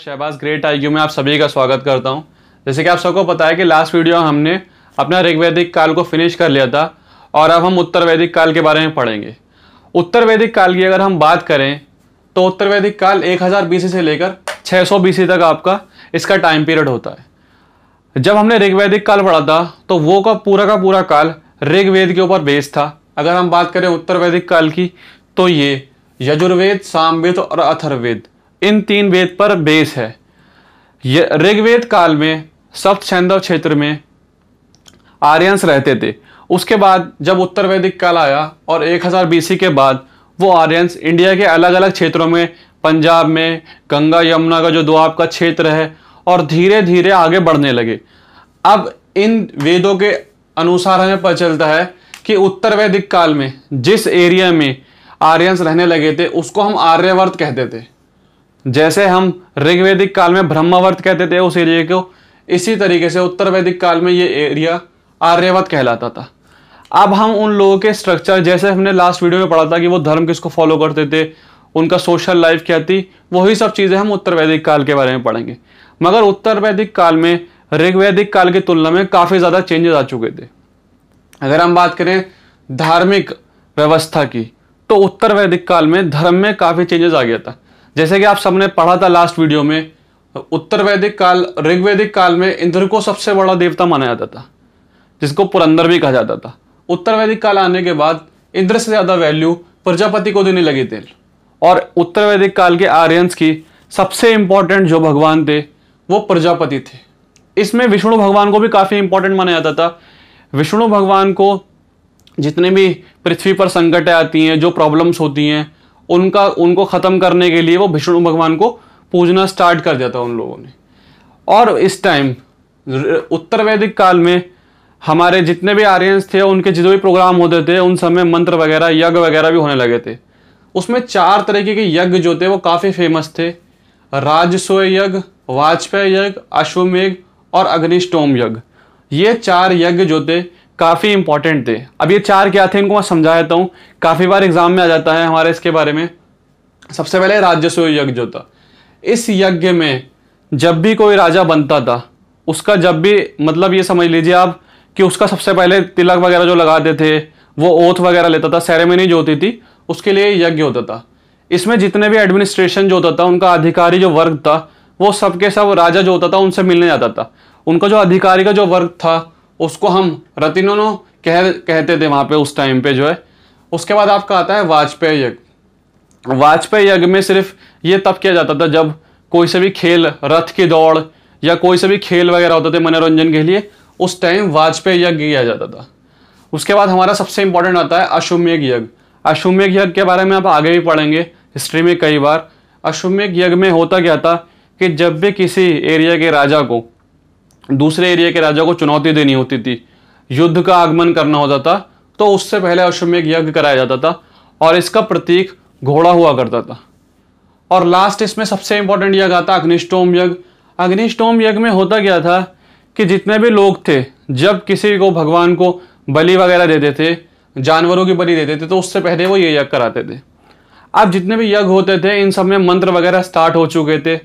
मैं Shahbaz great I में आप सभी का स्वागत करता हूं जैसे कि आप सबको पता है कि लास्ट वीडियो हमने अपना ऋग्वैदिक काल को फिनिश कर लिया था और अब हम उत्तर वैदिक काल के बारे में पढ़ेंगे उत्तर वैदिक काल की अगर हम बात करें तो उत्तर वैदिक काल 1000 हज़ार से लेकर 600 सौ तक आपका इसका टाइम पीरियड होता है जब हमने ऋग्वैदिक काल पढ़ा था तो वो का पूरा का पूरा काल ऋग्वेद के ऊपर बेस्ड था अगर हम बात करें उत्तर वैदिक काल की तो ये यजुर्वेद सामवेद और अथर्वेद इन तीन वेद पर बेस है ऋग्वेद काल में सप्त छंदव क्षेत्र में आर्यंस रहते थे उसके बाद जब उत्तर वैदिक काल आया और 1000 बीसी के बाद वो आर्यंस इंडिया के अलग अलग क्षेत्रों में पंजाब में गंगा यमुना का जो दुआब का क्षेत्र है और धीरे धीरे आगे बढ़ने लगे अब इन वेदों के अनुसार हमें पता चलता है कि उत्तर वैदिक काल में जिस एरिया में आर्यंस रहने लगे थे उसको हम आर्यवर्त कहते थे जैसे हम ऋग्वेदिक काल में ब्रह्मावर्त कहते थे उस एरिया को इसी तरीके से उत्तर वैदिक काल में ये एरिया आर्यवत कहलाता था अब हम उन लोगों के स्ट्रक्चर जैसे हमने लास्ट वीडियो में पढ़ा था कि वो धर्म किसको फॉलो करते थे उनका सोशल लाइफ क्या थी वही सब चीज़ें हम उत्तर वैदिक काल के बारे में पढ़ेंगे मगर उत्तर वैदिक काल में ऋग्वैदिक काल की तुलना में काफ़ी ज़्यादा चेंजेस आ चुके थे अगर हम बात करें धार्मिक व्यवस्था की तो उत्तर वैदिक काल में धर्म में काफ़ी चेंजेस आ गया था जैसे कि आप सबने पढ़ा था लास्ट वीडियो में उत्तर वैदिक काल ऋग्वैदिक काल में इंद्र को सबसे बड़ा देवता माना जाता था जिसको पुरंदर भी कहा जाता था उत्तर वैदिक काल आने के बाद इंद्र से ज़्यादा वैल्यू प्रजापति को देने लगे थे और उत्तर वैदिक काल के आर्यंस की सबसे इम्पोर्टेंट जो भगवान थे वो प्रजापति थे इसमें विष्णु भगवान को भी काफ़ी इम्पोर्टेंट माना जाता था विष्णु भगवान को जितने भी पृथ्वी पर संकटें आती हैं जो प्रॉब्लम्स होती हैं उनका उनको ख़त्म करने के लिए वो विष्णु भगवान को पूजना स्टार्ट कर देता उन लोगों ने और इस टाइम उत्तर वैदिक काल में हमारे जितने भी आर्यंस थे उनके जितने भी प्रोग्राम होते थे उन समय मंत्र वगैरह यज्ञ वगैरह भी होने लगे थे उसमें चार तरीके के यज्ञ जो थे वो काफ़ी फेमस थे राजस्व यज्ञ वाजपेय यज्ञ अश्वमेघ और अग्निष्टोम यज्ञ ये चार यज्ञ जो थे काफ़ी इंपॉर्टेंट थे अब ये चार क्या थे इनको मैं समझा देता हूँ काफ़ी बार एग्जाम में आ जाता है हमारे इसके बारे में सबसे पहले राजस्व यज्ञ जो था इस यज्ञ में जब भी कोई राजा बनता था उसका जब भी मतलब ये समझ लीजिए आप कि उसका सबसे पहले तिलक वगैरह जो लगाते थे वो ओथ वगैरह लेता था सेरेमनी जो होती थी उसके लिए यज्ञ होता था इसमें जितने भी एडमिनिस्ट्रेशन जो होता था उनका अधिकारी जो वर्ग था वो सबके सब राजा जो होता था उनसे मिलने जाता था उनका जो अधिकारी का जो वर्ग था उसको हम रतिनोनो कह कहते थे वहाँ पे उस टाइम पे जो है उसके बाद आपका आता है वाजपेयी यज्ञ वाजपेयी यज्ञ में सिर्फ ये तब किया जाता था जब कोई से भी खेल रथ की दौड़ या कोई से भी खेल वगैरह होते थे मनोरंजन के लिए उस टाइम वाजपेयी यज्ञ किया जाता था उसके बाद हमारा सबसे इंपॉर्टेंट आता है अश्वमेघ यज्ञ अश्वमेघ यज्ञ के बारे में आप आगे भी पढ़ेंगे हिस्ट्री में कई बार अश्वमेघ यज्ञ में होता क्या था कि जब भी किसी एरिया के राजा को दूसरे एरिया के राजा को चुनौती देनी होती थी युद्ध का आगमन करना होता था तो उससे पहले अश्वमेघ यज्ञ कराया जाता था और इसका प्रतीक घोड़ा हुआ करता था और लास्ट इसमें सबसे इंपॉर्टेंट यज्ञ आता अग्निष्टोम यज्ञ अग्निष्टोम यज्ञ में होता क्या था कि जितने भी लोग थे जब किसी को भगवान को बलि वगैरह देते थे जानवरों की बलि देते थे तो उससे पहले वो ये यज्ञ कराते थे अब जितने भी यज्ञ होते थे इन सब में मंत्र वगैरह स्टार्ट हो चुके थे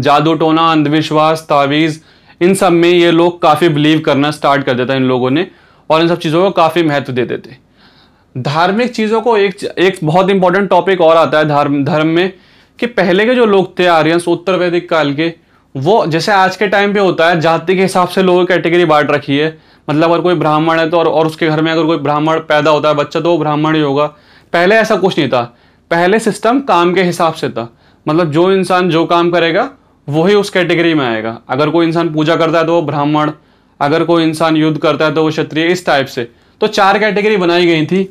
जादू टोना अंधविश्वास तावीज़ इन सब में ये लोग काफ़ी बिलीव करना स्टार्ट कर देता इन लोगों ने और इन सब चीज़ों को काफ़ी महत्व दे देते धार्मिक चीज़ों को एक एक बहुत इंपॉर्टेंट टॉपिक और आता है धर्म धर्म में कि पहले के जो लोग थे आर्यंस उत्तर वैदिक काल के वो जैसे आज के टाइम पे होता है जाति के हिसाब से लोगों की कैटेगरी बांट रखी है मतलब अगर कोई ब्राह्मण है तो और, और उसके घर में अगर कोई ब्राह्मण पैदा होता है बच्चा तो वो ब्राह्मण ही होगा पहले ऐसा कुछ नहीं था पहले सिस्टम काम के हिसाब से था मतलब जो इंसान जो काम करेगा वही उस कैटेगरी में आएगा अगर कोई इंसान पूजा करता है तो वो ब्राह्मण अगर कोई इंसान युद्ध करता है तो वो क्षत्रिय इस टाइप से तो चार कैटेगरी बनाई गई थी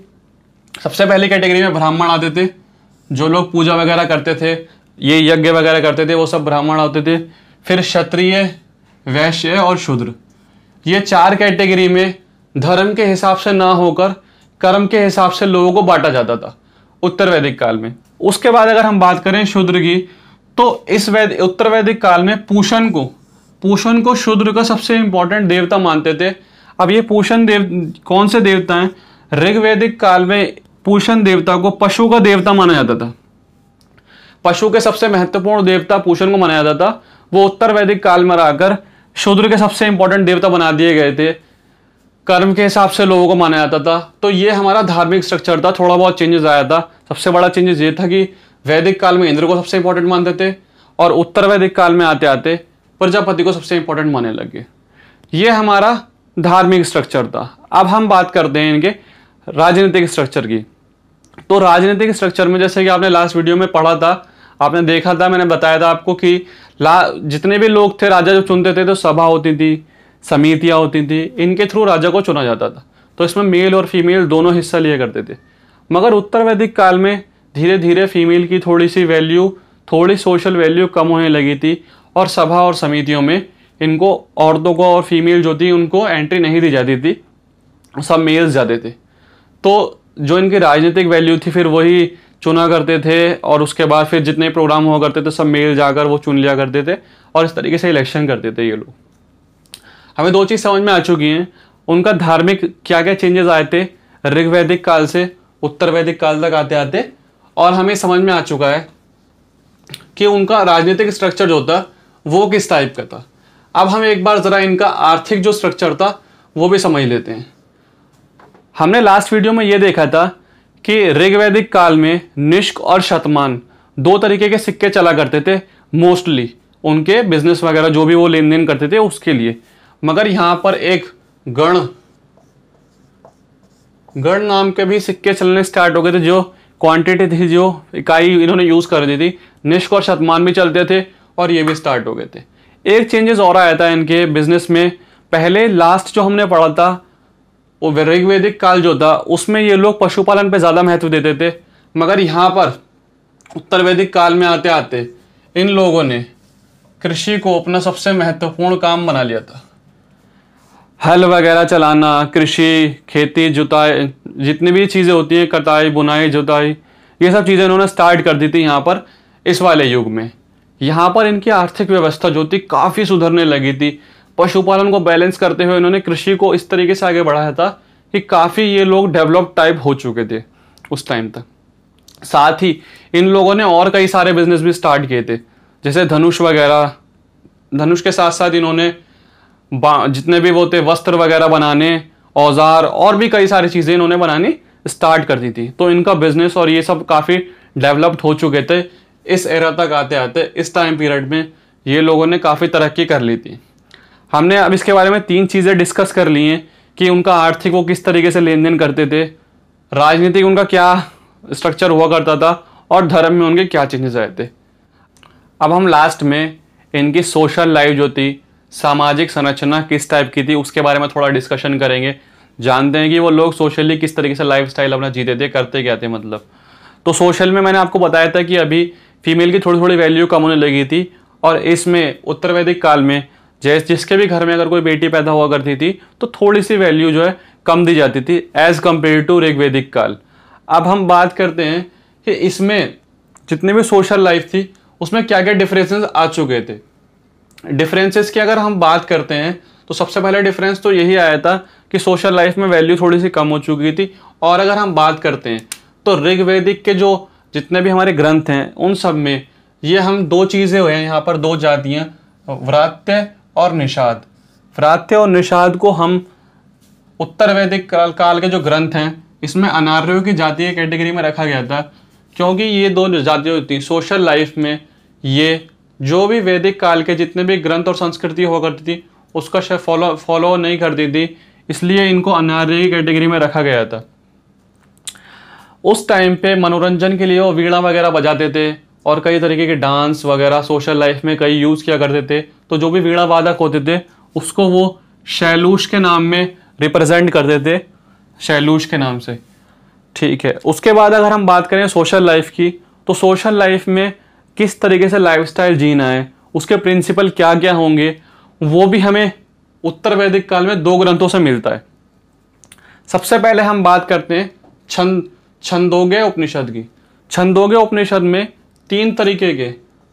सबसे पहले कैटेगरी में ब्राह्मण आते थे जो लोग पूजा वगैरह करते थे ये यज्ञ वगैरह करते थे वो सब ब्राह्मण आते थे फिर क्षत्रिय वैश्य और शूद्र ये चार कैटेगरी में धर्म के हिसाब से ना होकर कर्म के हिसाब से लोगों को बांटा जाता था उत्तर वैदिक काल में उसके बाद अगर हम बात करें शूद्र की तो इस वैद उत्तर वैदिक काल में पूषण को पूषण को शूद्र का सबसे इंपॉर्टेंट देवता मानते थे अब ये पूषण देव कौन से देवता हैं ऋग्वैदिक काल में पूषण देवता को पशु का देवता माना जाता था पशु के सबसे महत्वपूर्ण देवता पूषण को माना जाता था वो उत्तर वैदिक काल में आकर शूद्र के सबसे इंपॉर्टेंट देवता बना दिए गए थे कर्म के हिसाब से लोगों को माना जाता था तो ये हमारा धार्मिक स्ट्रक्चर था थोड़ा बहुत चेंजेस आया था सबसे बड़ा चेंजेस ये था कि वैदिक काल में इंद्र को सबसे इंपॉर्टेंट मानते थे और उत्तर वैदिक काल में आते आते प्रजापति को सबसे इंपॉर्टेंट मानने लगे ये हमारा धार्मिक स्ट्रक्चर था अब हम बात करते हैं इनके राजनीतिक स्ट्रक्चर की तो राजनीतिक स्ट्रक्चर में जैसे कि आपने लास्ट वीडियो में पढ़ा था आपने देखा था मैंने बताया था आपको कि ला जितने भी लोग थे राजा जो चुनते थे तो सभा होती थी समितियाँ होती थी इनके थ्रू राजा को चुना जाता था तो इसमें मेल और फीमेल दोनों हिस्सा लिया करते थे मगर उत्तर वैदिक काल में धीरे धीरे फीमेल की थोड़ी सी वैल्यू थोड़ी सोशल वैल्यू कम होने लगी थी और सभा और समितियों में इनको औरतों को और फीमेल जो थी उनको एंट्री नहीं दी जाती थी सब मेल्स जाते थे तो जो इनकी राजनीतिक वैल्यू थी फिर वही चुना करते थे और उसके बाद फिर जितने प्रोग्राम हुआ करते थे सब मेल जाकर वो चुन लिया करते थे और इस तरीके से इलेक्शन करते थे ये लोग हमें दो चीज़ समझ में आ चुकी हैं उनका धार्मिक क्या क्या चेंजेस आए थे ऋग्वैदिक काल से उत्तर वैदिक काल तक आते आते और हमें समझ में आ चुका है कि उनका राजनीतिक स्ट्रक्चर जो था वो किस टाइप का था अब हम एक बार ज़रा इनका आर्थिक जो स्ट्रक्चर था वो भी समझ लेते हैं हमने लास्ट वीडियो में ये देखा था कि ऋग्वैदिक काल में निष्क और शतमान दो तरीके के सिक्के चला करते थे मोस्टली उनके बिजनेस वगैरह जो भी वो लेन देन करते थे उसके लिए मगर यहाँ पर एक गण गण नाम के भी सिक्के चलने स्टार्ट हो गए थे जो क्वांटिटी थी जो इकाई इन्होंने यूज़ कर दी थी निष्कर्ष और शतमान भी चलते थे और ये भी स्टार्ट हो गए थे एक चेंजेस और आया था इनके बिजनेस में पहले लास्ट जो हमने पढ़ा था वो ऋग्वेदिक काल जो था उसमें ये लोग पशुपालन पे ज़्यादा महत्व देते थे मगर यहाँ पर उत्तर वैदिक काल में आते आते इन लोगों ने कृषि को अपना सबसे महत्वपूर्ण काम बना लिया था हल वगैरह चलाना कृषि खेती जुताई जितनी भी चीज़ें होती हैं कटाई बुनाई जुताई ये सब चीज़ें इन्होंने स्टार्ट कर दी थी यहाँ पर इस वाले युग में यहाँ पर इनकी आर्थिक व्यवस्था जो थी काफ़ी सुधरने लगी थी पशुपालन को बैलेंस करते हुए इन्होंने कृषि को इस तरीके से आगे बढ़ाया था कि काफ़ी ये लोग डेवलप टाइप हो चुके थे उस टाइम तक साथ ही इन लोगों ने और कई सारे बिजनेस भी स्टार्ट किए थे जैसे धनुष वगैरह धनुष के साथ साथ इन्होंने जितने भी वो थे वस्त्र वगैरह बनाने औजार और भी कई सारी चीज़ें इन्होंने बनानी स्टार्ट कर दी थी तो इनका बिजनेस और ये सब काफ़ी डेवलप्ड हो चुके थे इस एरा तक आते आते इस टाइम पीरियड में ये लोगों ने काफ़ी तरक्की कर ली थी हमने अब इसके बारे में तीन चीज़ें डिस्कस कर ली हैं कि उनका आर्थिक वो किस तरीके से लेन देन करते थे राजनीतिक उनका क्या स्ट्रक्चर हुआ करता था और धर्म में उनके क्या चेंजेस आए थे अब हम लास्ट में इनकी सोशल लाइफ जो थी सामाजिक संरचना किस टाइप की थी उसके बारे में थोड़ा डिस्कशन करेंगे जानते हैं कि वो लोग सोशली किस तरीके से लाइफ स्टाइल अपना जीते थे करते क्या थे मतलब तो सोशल में मैंने आपको बताया था कि अभी फीमेल की थोड़ी थोड़ी वैल्यू कम होने लगी थी और इसमें उत्तर वैदिक काल में जैसे जिसके भी घर में अगर कोई बेटी पैदा हुआ करती थी तो थोड़ी सी वैल्यू जो है कम दी जाती थी एज कम्पेयर टू ऋग्वैदिक काल अब हम बात करते हैं कि इसमें जितनी भी सोशल लाइफ थी उसमें क्या क्या डिफरेंसेस आ चुके थे डिफरेंसेस की अगर हम बात करते हैं तो सबसे पहले डिफरेंस तो यही आया था कि सोशल लाइफ में वैल्यू थोड़ी सी कम हो चुकी थी और अगर हम बात करते हैं तो ऋग्वेदिक के जो जितने भी हमारे ग्रंथ हैं उन सब में ये हम दो चीज़ें हुए हैं यहाँ पर दो जातियाँ व्रात्य और निषाद व्रात्य और निषाद को हम उत्तर वैदिक काल के जो ग्रंथ हैं इसमें अनार्यों की जातीय कैटेगरी में रखा गया था क्योंकि ये दो जातियाँ होती सोशल लाइफ में ये जो भी वैदिक काल के जितने भी ग्रंथ और संस्कृति हुआ करती थी उसका शायद फॉलो फॉलो नहीं करती थी इसलिए इनको अनार्य की कैटेगरी में रखा गया था उस टाइम पे मनोरंजन के लिए वो वीणा वगैरह बजाते थे और कई तरीके के डांस वगैरह सोशल लाइफ में कई यूज़ किया करते थे तो जो भी वीणा वादक होते थे उसको वो शैलूश के नाम में रिप्रेजेंट करते थे शैलूश के नाम से ठीक है उसके बाद अगर हम बात करें सोशल लाइफ की तो सोशल लाइफ में किस तरीके से लाइफस्टाइल जीना है उसके प्रिंसिपल क्या क्या होंगे वो भी हमें उत्तर वैदिक काल में दो ग्रंथों से मिलता है सबसे पहले हम बात करते हैं छंद छंदोगे उपनिषद की छंदोगे उपनिषद में तीन तरीके के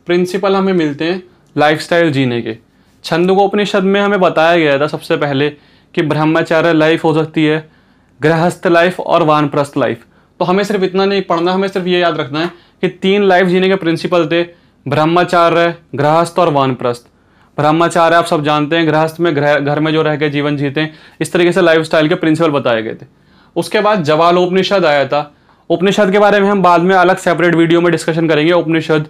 प्रिंसिपल हमें मिलते हैं लाइफस्टाइल जीने के उपनिषद में हमें बताया गया था सबसे पहले कि ब्रह्मचार्य लाइफ हो सकती है गृहस्थ लाइफ और वानप्रस्थ लाइफ तो हमें सिर्फ इतना नहीं पढ़ना हमें सिर्फ ये याद रखना है कि तीन लाइफ जीने के प्रिंसिपल थे ब्रह्मचार्य गृहस्थ और वानप्रस्थ ब्रह्मचार्य आप सब जानते हैं गृहस्थ में घर घर में जो रह के जीवन जीते हैं इस तरीके से लाइफ के प्रिंसिपल बताए गए थे उसके बाद जवाल उपनिषद आया था उपनिषद के बारे में हम बाद में अलग सेपरेट वीडियो में डिस्कशन करेंगे उपनिषद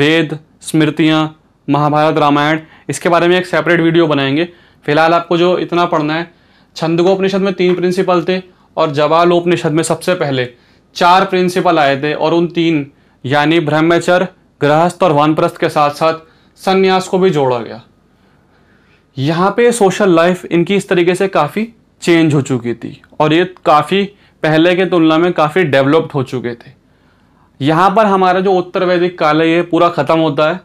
वेद स्मृतियाँ महाभारत रामायण इसके बारे में एक सेपरेट वीडियो बनाएंगे फिलहाल आपको जो इतना पढ़ना है छंदगोपनिषद में तीन प्रिंसिपल थे और जवालोपनिषद में सबसे पहले चार प्रिंसिपल आए थे और उन तीन यानी ब्रह्मचर्य गृहस्थ और वनप्रस्थ के साथ साथ संन्यास को भी जोड़ा गया यहाँ पे सोशल लाइफ इनकी इस तरीके से काफ़ी चेंज हो चुकी थी और ये काफ़ी पहले के तुलना में काफ़ी डेवलप्ड हो चुके थे यहाँ पर हमारा जो उत्तर वैदिक काल है ये पूरा ख़त्म होता है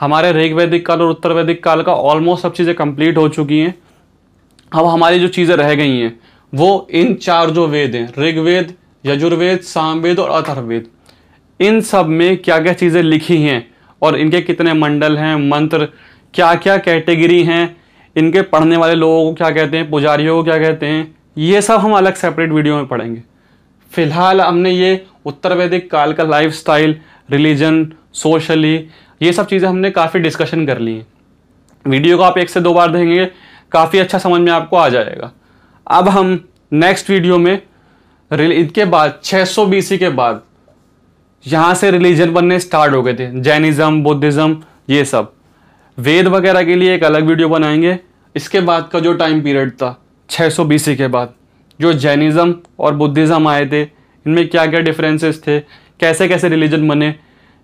हमारे ऋग वैदिक काल और उत्तर वैदिक काल का ऑलमोस्ट सब चीज़ें कंप्लीट हो चुकी हैं अब हमारी जो चीज़ें रह गई हैं वो इन चार जो वेद हैं ऋग्वेद यजुर्वेद सामवेद और अथर्वेद इन सब में क्या क्या चीज़ें लिखी हैं और इनके कितने मंडल हैं मंत्र क्या क्या कैटेगरी हैं इनके पढ़ने वाले लोगों को क्या कहते हैं पुजारियों को क्या कहते हैं ये सब हम अलग सेपरेट वीडियो में पढ़ेंगे फिलहाल हमने ये उत्तर वैदिक काल का लाइफ स्टाइल रिलीजन सोशली ये सब चीज़ें हमने काफ़ी डिस्कशन कर ली हैं वीडियो को आप एक से दो बार देखेंगे काफ़ी अच्छा समझ में आपको आ जाएगा अब हम नेक्स्ट वीडियो में इनके बाद 600 सौ के बाद यहाँ से रिलीजन बनने स्टार्ट हो गए थे जैनिज़्म बुद्धिज़्म ये सब वेद वगैरह के लिए एक अलग वीडियो बनाएंगे इसके बाद का जो टाइम पीरियड था 600 बीसी के बाद जो जैनिज़्म और बुद्धिज़्म आए थे इनमें क्या क्या डिफरेंसेस थे कैसे कैसे रिलीजन बने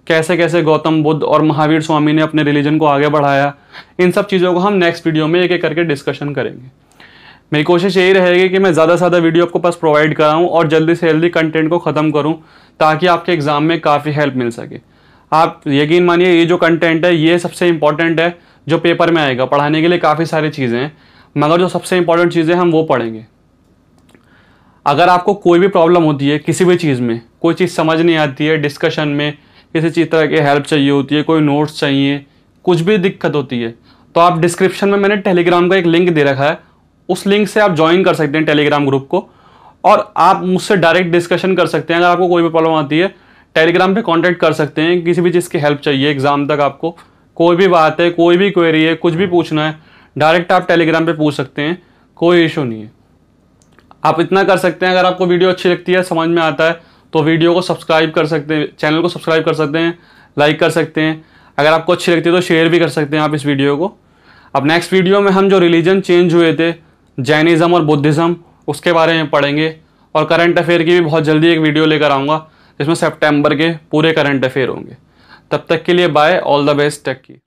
कैसे कैसे गौतम बुद्ध और महावीर स्वामी ने अपने रिलीजन को आगे बढ़ाया इन सब चीज़ों को हम नेक्स्ट वीडियो में एक एक करके डिस्कशन करेंगे मेरी कोशिश यही रहेगी कि मैं ज़्यादा से ज़्यादा वीडियो आपको पास प्रोवाइड कराऊँ और जल्दी से जल्दी कंटेंट को ख़त्म करूँ ताकि आपके एग्ज़ाम में काफ़ी हेल्प मिल सके आप यकीन मानिए ये जो कंटेंट है ये सबसे इम्पॉर्टेंट है जो पेपर में आएगा पढ़ाने के लिए काफ़ी सारी चीज़ें हैं मगर जो सबसे इम्पॉर्टेंट चीज़ें हम वो पढ़ेंगे अगर आपको कोई भी प्रॉब्लम होती है किसी भी चीज़ में कोई चीज़ समझ नहीं आती है डिस्कशन में किसी चीज़ तरह की हेल्प चाहिए होती है कोई नोट्स चाहिए कुछ भी दिक्कत होती है तो आप डिस्क्रिप्शन में मैंने टेलीग्राम का एक लिंक दे रखा है उस लिंक से आप ज्वाइन कर सकते हैं टेलीग्राम ग्रुप को और आप मुझसे डायरेक्ट डिस्कशन कर सकते हैं अगर आपको कोई भी प्रॉब्लम आती है टेलीग्राम पे कांटेक्ट कर सकते हैं किसी भी चीज़ की हेल्प चाहिए एग्ज़ाम तक आपको कोई भी बात है कोई भी क्वेरी है कुछ भी पूछना है डायरेक्ट आप टेलीग्राम पे पूछ सकते हैं कोई इशू नहीं है आप इतना कर सकते हैं अगर आपको वीडियो अच्छी लगती है समझ में आता है तो वीडियो को सब्सक्राइब कर सकते हैं चैनल को सब्सक्राइब कर सकते हैं लाइक कर सकते हैं अगर आपको अच्छी लगती है तो शेयर भी कर सकते हैं आप इस वीडियो को अब नेक्स्ट वीडियो में हम जो रिलीजन चेंज हुए थे जैनिज़्म और बुद्धिज़्म उसके बारे में पढ़ेंगे और करंट अफेयर की भी बहुत जल्दी एक वीडियो लेकर आऊँगा जिसमें सेप्टेम्बर के पूरे करंट अफेयर होंगे तब तक के लिए bye all the best take की